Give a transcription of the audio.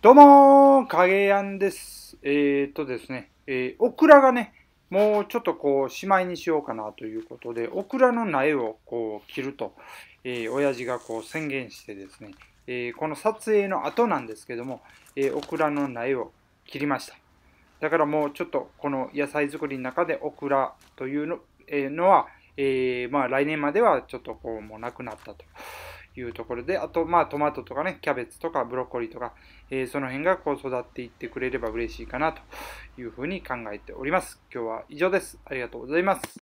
どうも影やんです。えっ、とですね、えー、オクラがね、もうちょっとこう、しまいにしようかなということで、オクラの苗をこう、切ると、えー、親父がこう宣言してですね、えー、この撮影の後なんですけども、えオクラの苗を切りました。だからもうちょっとこの野菜作りの中でオクラというの,、えのは、えー、まあ来年まではちょっとこうもうなくなったというところで、あとまあトマトとかね、キャベツとかブロッコリーとか、えー、その辺がこう育っていってくれれば嬉しいかなというふうに考えております。今日は以上です。ありがとうございます。